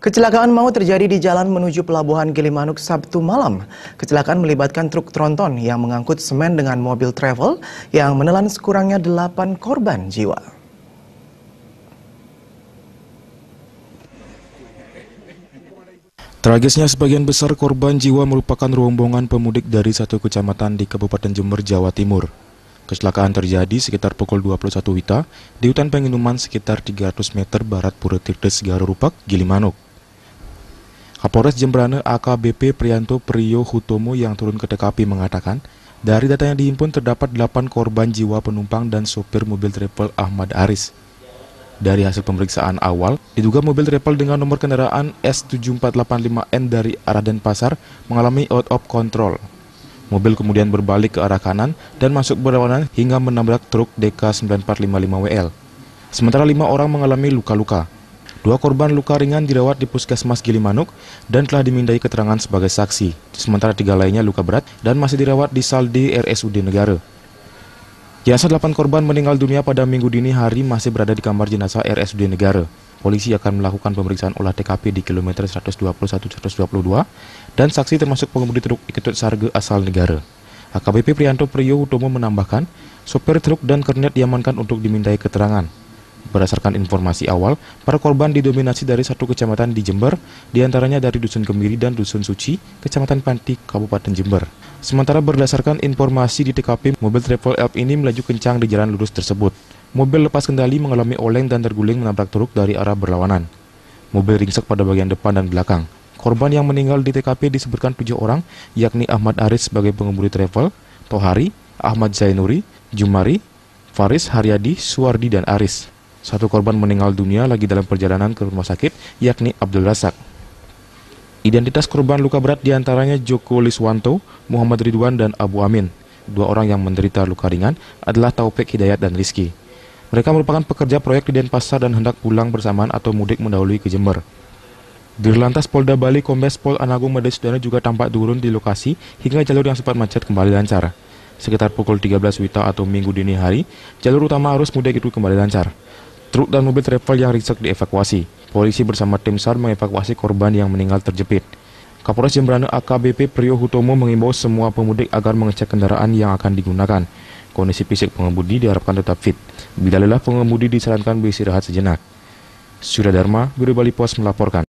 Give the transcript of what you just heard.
Kecelakaan maut terjadi di jalan menuju Pelabuhan Gilimanuk Sabtu malam. Kecelakaan melibatkan truk tronton yang mengangkut semen dengan mobil travel yang menelan sekurangnya 8 korban jiwa. Tragisnya sebagian besar korban jiwa merupakan rombongan pemudik dari satu kecamatan di Kabupaten Jember, Jawa Timur. Kecelakaan terjadi sekitar pukul 21 Wita di hutan penginuman sekitar 300 meter barat Pura Tirtes Garurupak, Gilimanuk. Kapolres Jembrane AKBP Prianto Priyo Hutomo yang turun ke TKP mengatakan, dari data yang dihimpun terdapat 8 korban jiwa penumpang dan sopir mobil travel Ahmad Aris. Dari hasil pemeriksaan awal, diduga mobil travel dengan nomor kendaraan S7485N dari arah Denpasar mengalami out of control. Mobil kemudian berbalik ke arah kanan dan masuk berlawanan hingga menabrak truk DK 9455WL. Sementara lima orang mengalami luka-luka. Dua korban luka ringan dirawat di puskesmas Gilimanuk dan telah dimintai keterangan sebagai saksi. Sementara tiga lainnya luka berat dan masih dirawat di Saldi RSUD Negara. Jenazah delapan korban meninggal dunia pada minggu dini hari masih berada di kamar jenazah RSUD Negara. Polisi akan melakukan pemeriksaan olah TKP di kilometer 121-122 dan saksi termasuk pengemudi truk iketut sarga asal negara. AKBP Prianto Priyo Utomo menambahkan, sopir truk dan kernet diamankan untuk dimintai keterangan. Berdasarkan informasi awal, para korban didominasi dari satu kecamatan di Jember, diantaranya dari Dusun Kemiri dan Dusun Suci, Kecamatan Panti, Kabupaten Jember. Sementara berdasarkan informasi di TKP, mobil travel elf ini melaju kencang di jalan lurus tersebut. Mobil lepas kendali mengalami oleng dan terguling menabrak truk dari arah berlawanan. Mobil ringsek pada bagian depan dan belakang. Korban yang meninggal di TKP disebutkan tujuh orang, yakni Ahmad Aris sebagai pengemudi travel, Tohari, Ahmad Zainuri, Jumari, Faris Haryadi, Suwardi, dan Aris. Satu korban meninggal dunia lagi dalam perjalanan ke rumah sakit, yakni Abdul Razak. Identitas korban luka berat diantaranya Joko Liswanto, Muhammad Ridwan, dan Abu Amin. Dua orang yang menderita luka ringan adalah Taufik Hidayat dan Rizky. Mereka merupakan pekerja proyek di Denpasar dan hendak pulang bersamaan atau mudik mendahului ke Jember. Dirlantas Polda Bali Kombes Pol Anagung Made Sudana juga tampak turun di lokasi hingga jalur yang sempat macet kembali lancar. Sekitar pukul 13 Wita atau Minggu dini hari, jalur utama arus mudik itu kembali lancar. Truk dan mobil travel yang ringsek dievakuasi. Polisi bersama tim SAR mengevakuasi korban yang meninggal terjepit. Kapolres Jemberana AKBP Priyo Hutomo mengimbau semua pemudik agar mengecek kendaraan yang akan digunakan. Kondisi fisik pengemudi diharapkan tetap fit. Bila lelah pengemudi disarankan beristirahat sejenak. Surya Dharma, Guru Bali Pos melaporkan.